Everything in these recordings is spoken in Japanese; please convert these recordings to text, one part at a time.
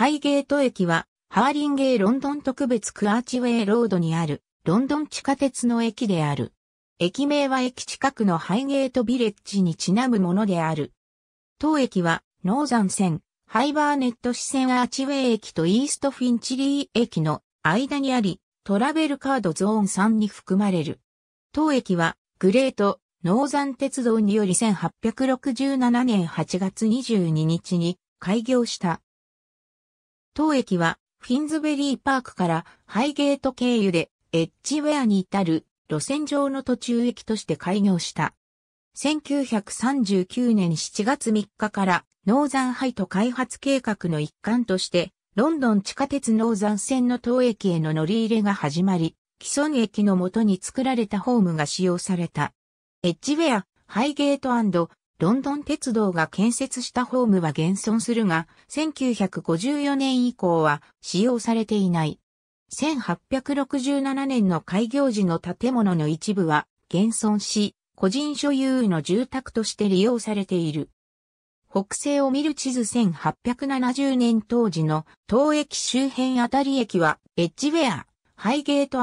ハイゲート駅は、ハーリンゲーロンドン特別区アーチウェイロードにある、ロンドン地下鉄の駅である。駅名は駅近くのハイゲートビレッジにちなむものである。当駅は、ノーザン線、ハイバーネット支線アーチウェイ駅とイーストフィンチリー駅の間にあり、トラベルカードゾーン3に含まれる。当駅は、グレート、ノーザン鉄道により1867年8月22日に開業した当駅はフィンズベリーパークからハイゲート経由でエッジウェアに至る路線上の途中駅として開業した。1939年7月3日からノーザンハイト開発計画の一環としてロンドン地下鉄ノーザン線の当駅への乗り入れが始まり、既存駅のもとに作られたホームが使用された。エッジウェア、ハイゲートロンドン鉄道が建設したホームは現存するが、1954年以降は使用されていない。1867年の開業時の建物の一部は現存し、個人所有の住宅として利用されている。北西を見る地図1870年当時の東駅周辺あたり駅はエッジウェア、ハイゲート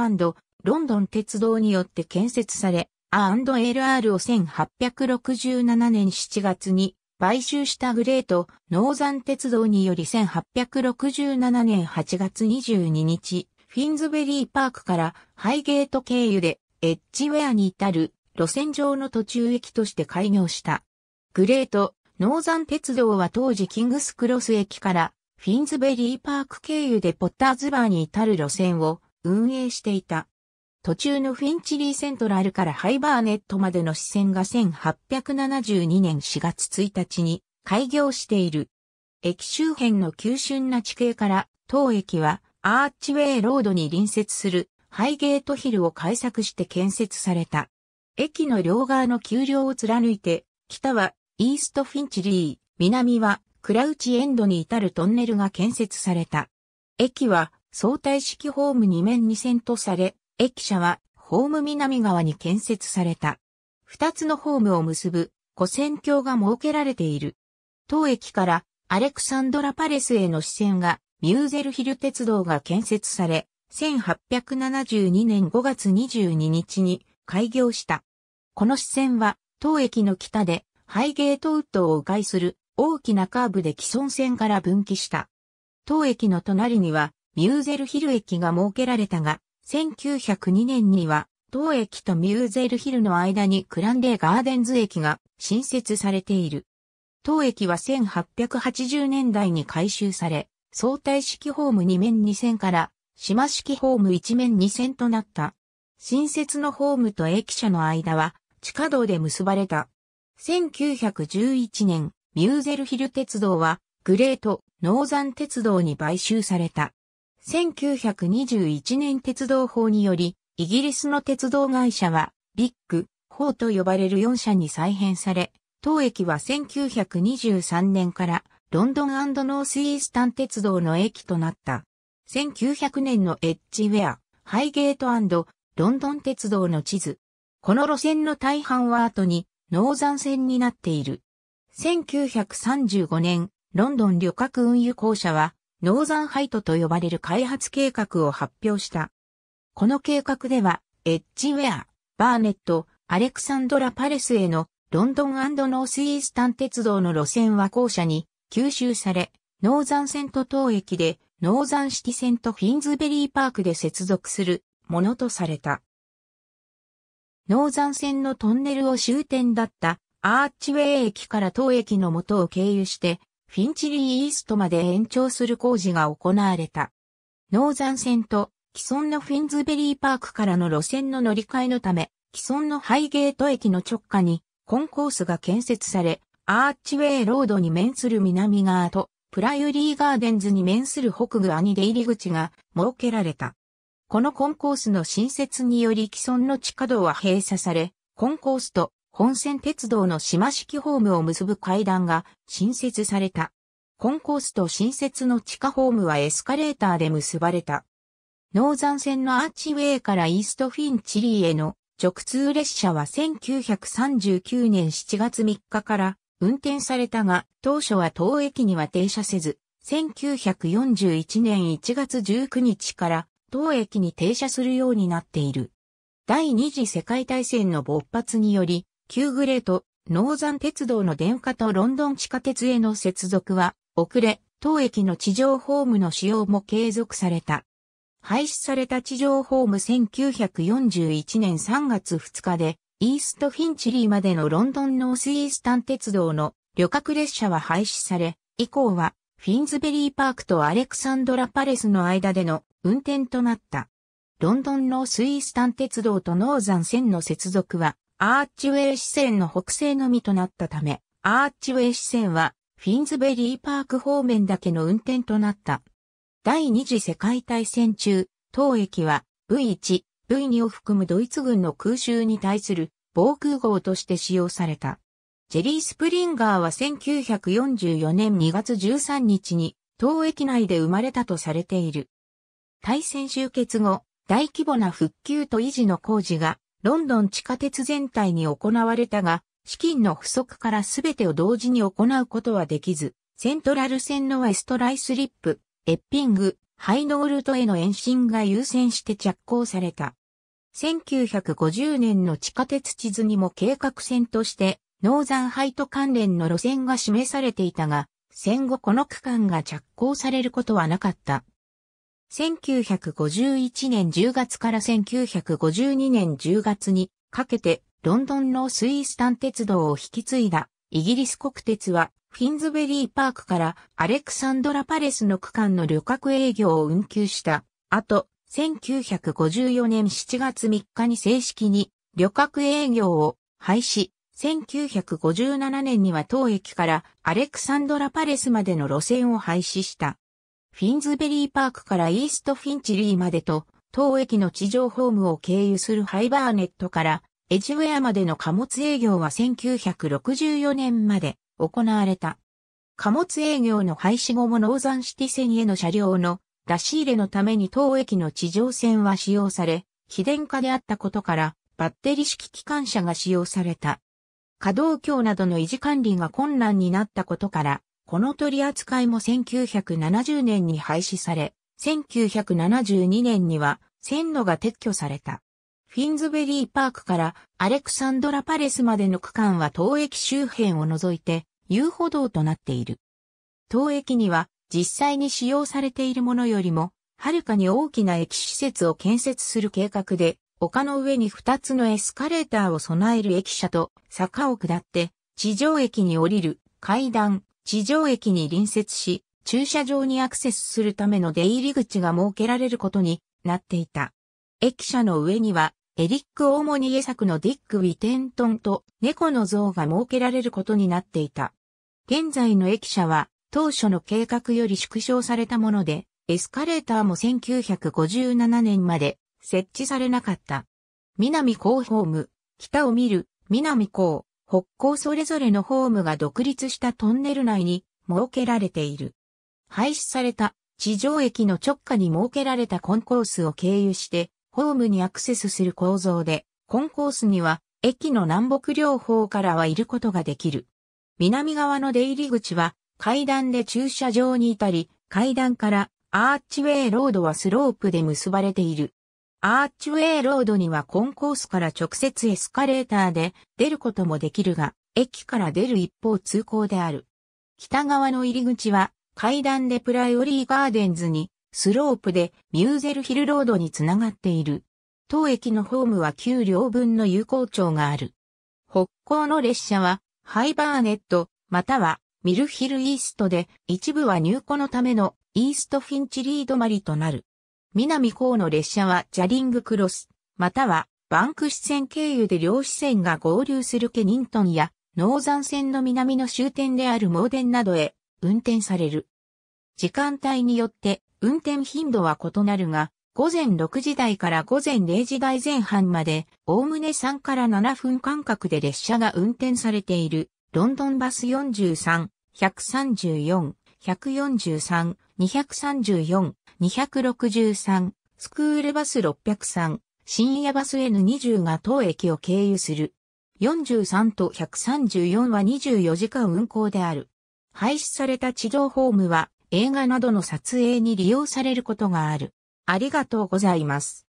ロンドン鉄道によって建設され、A&LR を1867年7月に買収したグレートノーザン鉄道により1867年8月22日、フィンズベリーパークからハイゲート経由でエッジウェアに至る路線上の途中駅として開業した。グレートノーザン鉄道は当時キングスクロス駅からフィンズベリーパーク経由でポッターズバーに至る路線を運営していた。途中のフィンチリーセントラルからハイバーネットまでの支線が1872年4月1日に開業している。駅周辺の急峻な地形から当駅はアーチウェイロードに隣接するハイゲートヒルを開削して建設された。駅の両側の丘陵を貫いて、北はイーストフィンチリー、南はクラウチエンドに至るトンネルが建設された。駅は相対式ホーム2面2線とされ、駅舎はホーム南側に建設された。二つのホームを結ぶ古線橋が設けられている。当駅からアレクサンドラパレスへの支線がミューゼルヒル鉄道が建設され、1872年5月22日に開業した。この支線は当駅の北でハイゲートウッドを迂回する大きなカーブで既存線から分岐した。当駅の隣にはミューゼルヒル駅が設けられたが、1902年には、当駅とミューゼルヒルの間にクランデーガーデンズ駅が新設されている。当駅は1880年代に改修され、相対式ホーム2面2線から、島式ホーム1面2線となった。新設のホームと駅舎の間は、地下道で結ばれた。1911年、ミューゼルヒル鉄道は、グレート、ノーザン鉄道に買収された。1921年鉄道法により、イギリスの鉄道会社は、ビッグ、ーと呼ばれる4社に再編され、当駅は1923年からロンドンノースイースタン鉄道の駅となった。1900年のエッジウェア、ハイゲートロンドン鉄道の地図。この路線の大半は後にノーザン線になっている。1935年、ロンドン旅客運輸公社はノーザンハイトと呼ばれる開発計画を発表した。この計画では、エッジウェア、バーネット、アレクサンドラ・パレスへのロンドンノースイースタン鉄道の路線は校舎に吸収され、ノーザンセント島駅でノーザン式線とフィンズベリーパークで接続するものとされた。ノーザン線のトンネルを終点だったアーチウェイ駅から当駅の元を経由してフィンチリーイーストまで延長する工事が行われた。ノーザン線と既存のフィンズベリーパークからの路線の乗り換えのため、既存のハイゲート駅の直下にコンコースが建設され、アーチウェイロードに面する南側と、プラユリーガーデンズに面する北側に出入り口が設けられた。このコンコースの新設により既存の地下道は閉鎖され、コンコースと本線鉄道の島式ホームを結ぶ階段が新設された。コンコースと新設の地下ホームはエスカレーターで結ばれた。ノーザン線のアーチウェイからイーストフィンチリーへの直通列車は1939年7月3日から運転されたが、当初は当駅には停車せず、1941年1月19日から当駅に停車するようになっている。第二次世界大戦の勃発により、旧グレート、ノーザン鉄道の電化とロンドン地下鉄への接続は遅れ、当駅の地上ホームの使用も継続された。廃止された地上ホーム1941年3月2日で、イーストフィンチリーまでのロンドンノースイースタン鉄道の旅客列車は廃止され、以降はフィンズベリーパークとアレクサンドラパレスの間での運転となった。ロンドンノースイースタン鉄道とノーザン線の接続はアーチウェイ支線の北西のみとなったため、アーチウェイ支線はフィンズベリーパーク方面だけの運転となった。第二次世界大戦中、当駅は V1、V2 を含むドイツ軍の空襲に対する防空壕として使用された。ジェリー・スプリンガーは1944年2月13日に当駅内で生まれたとされている。大戦終結後、大規模な復旧と維持の工事がロンドン地下鉄全体に行われたが、資金の不足から全てを同時に行うことはできず、セントラル線のウェストライスリップ、エッピング、ハイノールトへの延伸が優先して着工された。1950年の地下鉄地図にも計画線として、ノーザンハイト関連の路線が示されていたが、戦後この区間が着工されることはなかった。1951年10月から1952年10月にかけてロンドンのスイースタン鉄道を引き継いだイギリス国鉄はフィンズベリーパークからアレクサンドラパレスの区間の旅客営業を運休した後、1954年7月3日に正式に旅客営業を廃止。1957年には当駅からアレクサンドラパレスまでの路線を廃止した。フィンズベリーパークからイーストフィンチリーまでと、当駅の地上ホームを経由するハイバーネットからエジウェアまでの貨物営業は1964年まで行われた。貨物営業の廃止後もノーザンシティ線への車両の出し入れのために当駅の地上線は使用され、非電化であったことからバッテリー式機関車が使用された。稼働橋などの維持管理が困難になったことからこの取り扱いも1970年に廃止され、1972年には線路が撤去された。フィンズベリーパークからアレクサンドラパレスまでの区間は当駅周辺を除いて遊歩道となっている。当駅には実際に使用されているものよりも、はるかに大きな駅施設を建設する計画で、丘の上に2つのエスカレーターを備える駅舎と坂を下って、地上駅に降りる階段、地上駅に隣接し、駐車場にアクセスするための出入り口が設けられることになっていた。駅舎の上には、エリック・オーモニエ作のディック・ウィテントンと猫の像が設けられることになっていた。現在の駅舎は当初の計画より縮小されたもので、エスカレーターも1957年まで設置されなかった。南広ホーム、北を見る、南港、北高それぞれのホームが独立したトンネル内に設けられている。廃止された地上駅の直下に設けられたコンコースを経由してホームにアクセスする構造で、コンコースには駅の南北両方からはいることができる。南側の出入り口は階段で駐車場にいたり、階段からアーチウェイロードはスロープで結ばれている。アーチウェイロードにはコンコースから直接エスカレーターで出ることもできるが、駅から出る一方通行である。北側の入り口は階段でプライオリーガーデンズに、スロープでミューゼルヒルロードにつながっている。当駅のホームは給両分の有効町がある。北港の列車はハイバーネット、またはミルヒルイーストで、一部は入庫のためのイーストフィンチリードまりとなる。南港の列車はジャリングクロス、またはバンク支線経由で両支線が合流するケニントンやノーザン線の南の終点であるモーデンなどへ運転される。時間帯によって運転頻度は異なるが、午前6時台から午前0時台前半まで、おおむね3から7分間隔で列車が運転されている、ロンドンバス43、134、143、234、263、スクールバス603、深夜バス N20 が当駅を経由する。43と134は24時間運行である。廃止された地上ホームは映画などの撮影に利用されることがある。ありがとうございます。